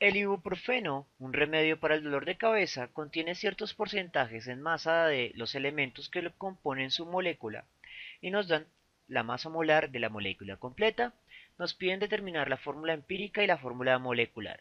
El ibuprofeno, un remedio para el dolor de cabeza, contiene ciertos porcentajes en masa de los elementos que lo componen su molécula y nos dan la masa molar de la molécula completa, nos piden determinar la fórmula empírica y la fórmula molecular.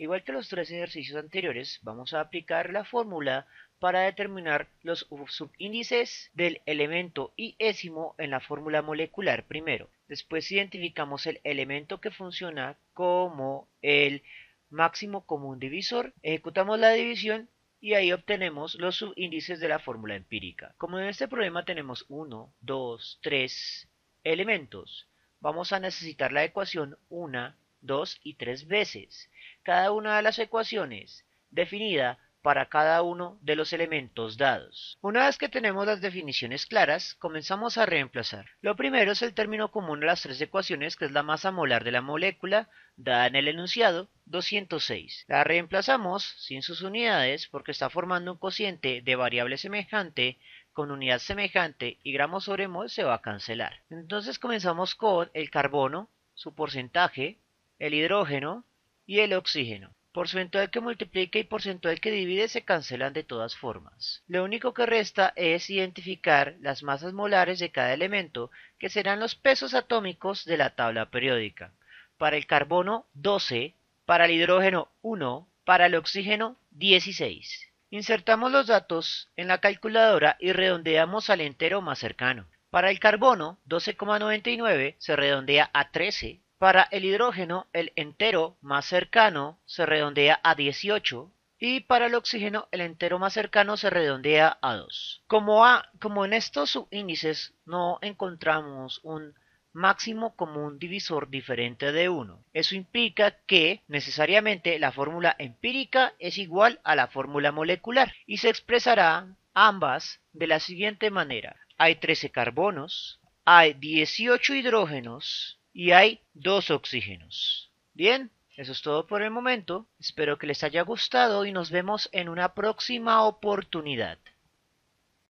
Igual que los tres ejercicios anteriores, vamos a aplicar la fórmula para determinar los subíndices del elemento y en la fórmula molecular primero. Después identificamos el elemento que funciona como el máximo común divisor, ejecutamos la división y ahí obtenemos los subíndices de la fórmula empírica. Como en este problema tenemos 1, 2, 3 elementos, vamos a necesitar la ecuación 1, 2 y 3 veces. Cada una de las ecuaciones definida para cada uno de los elementos dados. Una vez que tenemos las definiciones claras, comenzamos a reemplazar. Lo primero es el término común de las tres ecuaciones, que es la masa molar de la molécula, dada en el enunciado 206. La reemplazamos sin sus unidades porque está formando un cociente de variable semejante con unidad semejante y gramos sobre mol se va a cancelar. Entonces comenzamos con el carbono, su porcentaje, el hidrógeno y el oxígeno. Porcentual que multiplica y porcentual que divide se cancelan de todas formas. Lo único que resta es identificar las masas molares de cada elemento, que serán los pesos atómicos de la tabla periódica. Para el carbono 12, para el hidrógeno 1, para el oxígeno 16. Insertamos los datos en la calculadora y redondeamos al entero más cercano. Para el carbono 12,99 se redondea a 13, para el hidrógeno, el entero más cercano se redondea a 18 y para el oxígeno el entero más cercano se redondea a 2. Como, en estos subíndices no encontramos un máximo común divisor diferente de 1. Eso implica que necesariamente la fórmula empírica es igual a la fórmula molecular y se expresará ambas de la siguiente manera. Hay 13 carbonos, hay 18 hidrógenos y hay dos oxígenos. Bien, eso es todo por el momento. Espero que les haya gustado y nos vemos en una próxima oportunidad.